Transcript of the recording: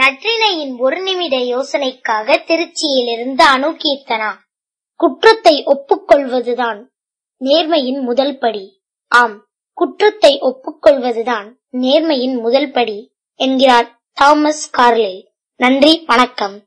நற்றினையின் ஒரு நிமிட யோசனைக்காக திருச்சியிலிருந்து அணு கீர்த்தனா குற்றத்தை ஒப்புக்கொள்வதுதான் நேர்மையின் முதல் படி ஆம் குற்றத்தை ஒப்புக்கொள்வதுதான் நேர்மையின் முதல் படி என்கிறார் தாமஸ் கார்லே நன்றி வணக்கம்